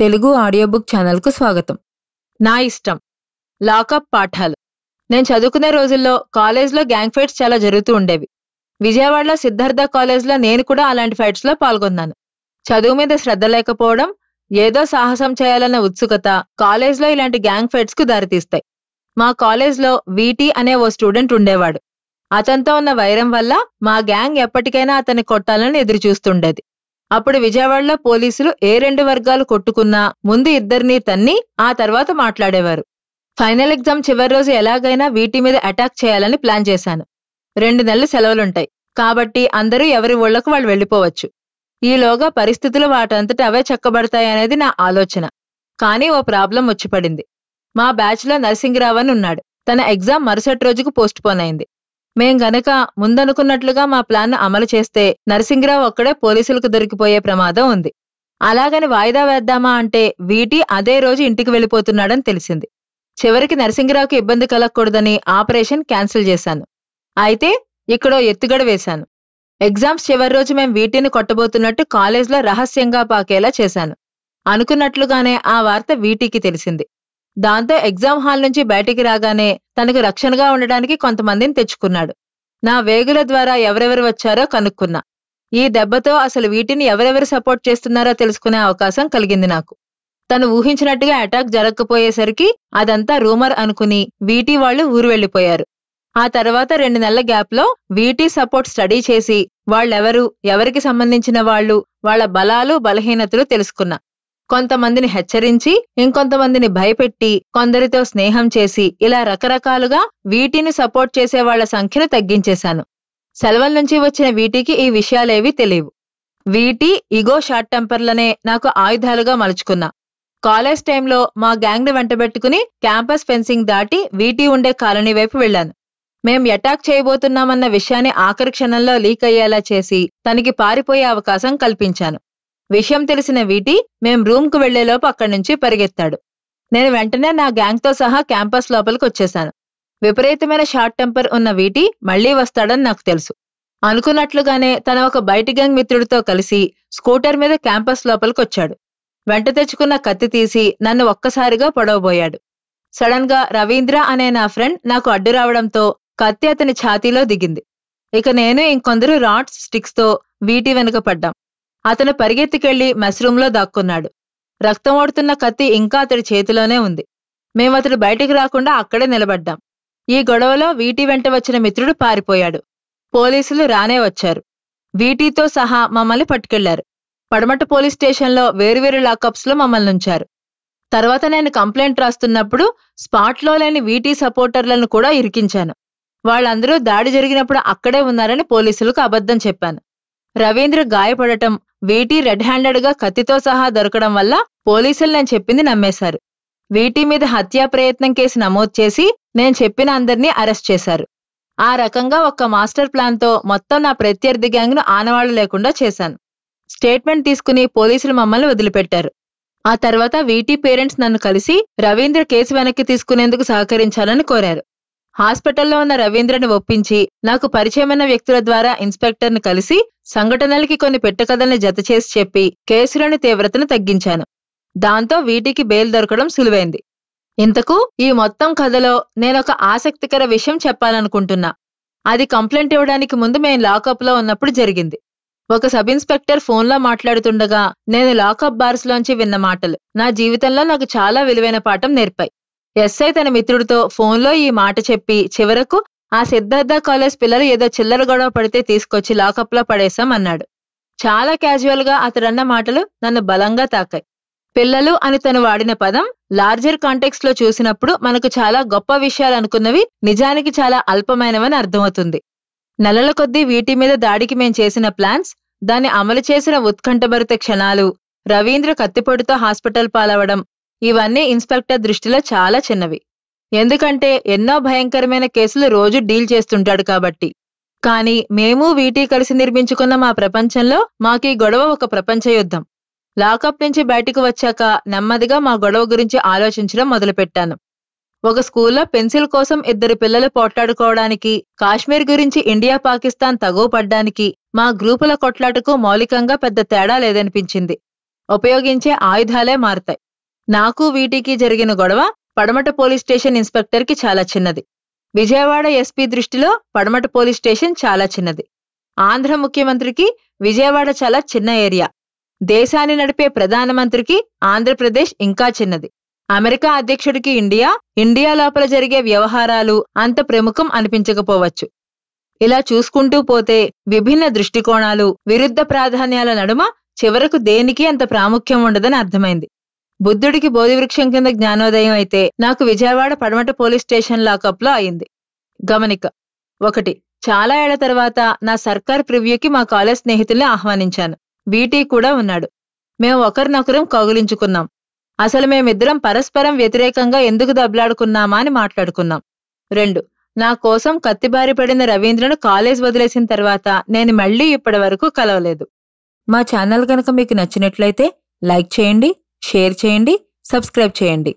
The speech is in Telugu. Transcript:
తెలుగు ఆడియో బుక్ ఛానల్కు స్వాగతం నా ఇష్టం లాకప్ పాఠాలు నేను చదువుకునే రోజుల్లో కాలేజ్లో గ్యాంగ్ ఫైట్స్ చాలా జరుగుతూ ఉండేవి విజయవాడలో సిద్ధార్థ కాలేజ్లో నేను కూడా అలాంటి ఫైట్స్లో పాల్గొన్నాను చదువు మీద శ్రద్ధ లేకపోవడం ఏదో సాహసం చేయాలన్న ఉత్సుకత కాలేజ్లో ఇలాంటి గ్యాంగ్ ఫైట్స్కు దారితీస్తాయి మా కాలేజ్లో వీటీ అనే ఓ స్టూడెంట్ ఉండేవాడు అతనితో ఉన్న వైరం వల్ల మా గ్యాంగ్ ఎప్పటికైనా అతన్ని కొట్టాలని ఎదురు చూస్తుండేది అప్పుడు విజయవాడలో పోలీసులు ఏ రెండు వర్గాలు కొట్టుకున్నా ముందు ఇద్దరినీ తన్ని ఆ తర్వాత మాట్లాడేవారు ఫైనల్ ఎగ్జామ్ చివరి రోజు ఎలాగైనా వీటి మీద అటాక్ చేయాలని ప్లాన్ చేశాను రెండు నెలలు సెలవులుంటాయి కాబట్టి అందరూ ఎవరి ఊళ్ళకు వాళ్ళు వెళ్ళిపోవచ్చు ఈలోగా పరిస్థితులు వాటంతట అవే చెక్కబడతాయనేది నా ఆలోచన కానీ ఓ ప్రాబ్లం వచ్చిపడింది మా బ్యాచ్లో నర్సింగ్ అని ఉన్నాడు తన ఎగ్జామ్ మరుసటి రోజుకు పోస్ట్ పోన్ అయింది మేం గనక ముందనుకున్నట్లుగా మా ప్లాన్ అమలు చేస్తే నరసింహరావు ఒక్కడే పోలీసులకు దొరికిపోయే ప్రమాదం ఉంది అలాగని వాయిదా వేద్దామా అంటే వీటి అదే రోజు ఇంటికి వెళ్ళిపోతున్నాడని తెలిసింది చివరికి నరసింహరావుకి ఇబ్బంది కలగకూడదని ఆపరేషన్ క్యాన్సిల్ చేశాను అయితే ఇక్కడో ఎత్తుగడ వేశాను ఎగ్జామ్స్ చివరి రోజు మేం వీటిని కొట్టబోతున్నట్టు కాలేజ్లో రహస్యంగా పాకేలా చేశాను అనుకున్నట్లుగానే ఆ వార్త వీటికి తెలిసింది దాంతో ఎగ్జామ్ హాల్ నుంచి బయటికి రాగానే తనకు రక్షణగా ఉండడానికి కొంతమందిని తెచ్చుకున్నాడు నా వేగుల ద్వారా ఎవరెవరు వచ్చారో కనుక్కున్నా ఈ దెబ్బతో అసలు వీటిని ఎవరెవరు సపోర్ట్ చేస్తున్నారో తెలుసుకునే అవకాశం కలిగింది నాకు తను ఊహించినట్టుగా అటాక్ జరగకపోయేసరికి అదంతా రూమర్ అనుకుని వీటి వాళ్ళు ఊరు వెళ్లిపోయారు ఆ తర్వాత రెండు నెలల గ్యాప్లో వీటి సపోర్ట్ స్టడీ చేసి వాళ్ళెవరు ఎవరికి సంబంధించిన వాళ్ళు వాళ్ళ బలాలు బలహీనతలు తెలుసుకున్నా కొంతమందిని హెచ్చరించి ఇంకొంతమందిని భయపెట్టి కొందరితో స్నేహం చేసి ఇలా రకరకాలుగా వీటిని సపోర్ట్ చేసే వాళ్ల సంఖ్యను తగ్గించేశాను సెలవుల నుంచి వచ్చిన వీటికి ఈ విషయాలేవి తెలియవు వీటి ఇగో షార్ట్ టెంపర్లనే నాకు ఆయుధాలుగా మలుచుకున్నా కాలేజ్ టైంలో మా గ్యాంగ్ని వెంటబెట్టుకుని క్యాంపస్ ఫెన్సింగ్ దాటి వీటి ఉండే కాలనీ వైపు వెళ్లాను మేం అటాక్ చేయబోతున్నామన్న విషయాన్ని ఆఖరి క్షణంలో లీక్ అయ్యేలా చేసి తనకి పారిపోయే అవకాశం కల్పించాను విషయం తెలిసిన వీటి మేం రూమ్కు వెళ్లేలోపు అక్కడి నుంచి పరిగెత్తాడు నేను వెంటనే నా గ్యాంగ్తో సహా క్యాంపస్ లోపలికి వచ్చేశాను విపరీతమైన షార్ట్ టెంపర్ ఉన్న వీటి మళ్లీ వస్తాడని నాకు తెలుసు అనుకున్నట్లుగానే తన ఒక బయటి గ్యాంగ్ మిత్రుడితో కలిసి స్కూటర్ మీద క్యాంపస్ లోపలికి వచ్చాడు వెంట తెచ్చుకున్న కత్తి తీసి నన్ను ఒక్కసారిగా పొడవబోయాడు సడన్ గా రవీంద్ర అనే నా ఫ్రెండ్ నాకు అడ్డు రావడంతో కత్తి అతని ఛాతీలో దిగింది ఇక నేను ఇంకొందరు రాడ్స్ స్టిక్స్తో వీటి వెనుక పడ్డాం అతను పరిగెత్తికెళ్లి మెస్రూంలో దాక్కున్నాడు రక్తం ఓడుతున్న కత్తి ఇంకా అతడి చేతిలోనే ఉంది మేము అతడు బయటికి రాకుండా అక్కడే నిలబడ్డాం ఈ గొడవలో వీటి వెంట వచ్చిన మిత్రుడు పారిపోయాడు పోలీసులు రానే వచ్చారు వీటితో సహా మమ్మల్ని పట్టుకెళ్లారు పడమట పోలీస్ స్టేషన్లో వేరువేరు లాకప్స్లో మమ్మల్ని ఉంచారు తర్వాత నేను కంప్లైంట్ రాస్తున్నప్పుడు స్పాట్లో లేని వీటీ సపోర్టర్లను కూడా ఇరికించాను వాళ్ళందరూ దాడి జరిగినప్పుడు అక్కడే ఉన్నారని పోలీసులకు అబద్ధం చెప్పాను రవీంద్ర గాయపడటం వీటి రెడ్ హ్యాండెడ్ గా కత్తితో సహా దొరకడం వల్ల పోలీసులు నేను చెప్పింది నమ్మేశారు వీటి మీద హత్యా ప్రయత్నం కేసు నమోదు చేసి నేను చెప్పిన అందరినీ అరెస్ట్ చేశారు ఆ రకంగా ఒక్క మాస్టర్ ప్లాన్తో మొత్తం నా ప్రత్యర్థి గ్యాంగ్ను ఆనవాళ్లు లేకుండా చేశాను స్టేట్మెంట్ తీసుకుని పోలీసులు మమ్మల్ని వదిలిపెట్టారు ఆ తర్వాత వీటి పేరెంట్స్ నన్ను కలిసి రవీంద్ర కేసు వెనక్కి తీసుకునేందుకు సహకరించాలని కోరారు హాస్పిటల్లో ఉన్న రవీంద్రని ఒప్పించి నాకు పరిచయమైన వ్యక్తుల ద్వారా ఇన్స్పెక్టర్ని కలిసి సంఘటనలకి కొన్ని పెట్టుకథల్ని జతచేసి చెప్పి కేసులోని తీవ్రతను తగ్గించాను దాంతో వీటికి బెయిల్ దొరకడం సులువైంది ఇంతకు ఈ మొత్తం కథలో నేనొక ఆసక్తికర విషయం చెప్పాలనుకుంటున్నా అది కంప్లైంట్ ఇవ్వడానికి ముందు మేము లాకప్లో ఉన్నప్పుడు జరిగింది ఒక సబ్ ఇన్స్పెక్టర్ ఫోన్లో మాట్లాడుతుండగా నేను లాకప్ బార్స్లోంచి విన్న మాటలు నా జీవితంలో నాకు చాలా విలువైన పాఠం నేర్పాయి ఎస్ఐ తన మిత్రుడితో ఫోన్లో ఈ మాట చెప్పి చివరకు ఆ సిద్ధార్థ కాలేజ్ పిల్లలు ఏదో చిల్లర గొడవ పడితే తీసుకొచ్చి లాకప్లో పడేశాం అన్నాడు చాలా క్యాజువల్ గా అతడన్న మాటలు నన్ను బలంగా తాకాయి పిల్లలు అని తను వాడిన పదం లార్జర్ కాంటెక్స్ లో చూసినప్పుడు మనకు చాలా గొప్ప విషయాలు అనుకున్నవి నిజానికి చాలా అల్పమైనవని అర్థమవుతుంది నెలల కొద్దీ వీటి మీద దాడికి మేం చేసిన ప్లాన్స్ దాన్ని అమలు చేసిన ఉత్కంఠభరిత క్షణాలు రవీంద్ర కత్తిపొడితో హాస్పిటల్ పాలవడం ఇవన్నీ ఇన్స్పెక్టర్ దృష్టిలో చాలా చిన్నవి ఎందుకంటే ఎన్నో భయంకరమైన కేసులు రోజు డీల్ చేస్తుంటాడు కాబట్టి కాని మేము వీటి కలిసి నిర్మించుకున్న మా ప్రపంచంలో మాకీ గొడవ ఒక ప్రపంచ యుద్ధం లాకప్ నుంచి బయటకు వచ్చాక నెమ్మదిగా మా గొడవ గురించి ఆలోచించడం మొదలుపెట్టాను ఒక స్కూల్లో పెన్సిల్ కోసం ఇద్దరు పిల్లలు పోట్లాడుకోవడానికి కాశ్మీర్ గురించి ఇండియా పాకిస్తాన్ తగువపడ్డానికి మా గ్రూపుల కొట్లాటకు మౌలికంగా పెద్ద తేడా లేదనిపించింది ఉపయోగించే ఆయుధాలే మారతాయి నాకు వీటికి జరిగిన గొడవ పడమట పోలీస్ స్టేషన్ ఇన్స్పెక్టర్ కి చాలా చిన్నది విజయవాడ ఎస్పీ దృష్టిలో పడమట పోలీస్ స్టేషన్ చాలా చిన్నది ఆంధ్ర ముఖ్యమంత్రికి విజయవాడ చాలా చిన్న ఏరియా దేశాన్ని నడిపే ప్రధానమంత్రికి ఆంధ్రప్రదేశ్ ఇంకా చిన్నది అమెరికా అధ్యక్షుడికి ఇండియా ఇండియా లోపల జరిగే వ్యవహారాలు అంత ప్రముఖం అనిపించకపోవచ్చు ఇలా చూసుకుంటూ పోతే విభిన్న దృష్టికోణాలు విరుద్ధ ప్రాధాన్యాల నడుమ చివరకు దేనికి అంత ప్రాముఖ్యం ఉండదని అర్థమైంది బుద్ధుడికి బోధివృక్షం కింద జ్ఞానోదయం అయితే నాకు విజయవాడ పడమట పోలీస్ స్టేషన్ లాకప్లో అయింది గమనిక ఒకటి చాలా ఏళ్ల తర్వాత నా సర్కార్ ప్రివ్యూకి మా కాలేజ్ స్నేహితుల్ని ఆహ్వానించాను వీటీ కూడా ఉన్నాడు మేము ఒకరినొకరం కౌగులించుకున్నాం అసలు మేమిద్దరం పరస్పరం వ్యతిరేకంగా ఎందుకు దెబ్బలాడుకున్నామా అని మాట్లాడుకున్నాం రెండు నా కోసం కత్తిబారి పడిన రవీంద్రను కాలేజ్ వదిలేసిన తర్వాత నేను మళ్లీ ఇప్పటి వరకు కలవలేదు మా ఛానల్ కనుక మీకు నచ్చినట్లయితే లైక్ చేయండి షేర్ చేయండి సబ్స్క్రైబ్ చేయండి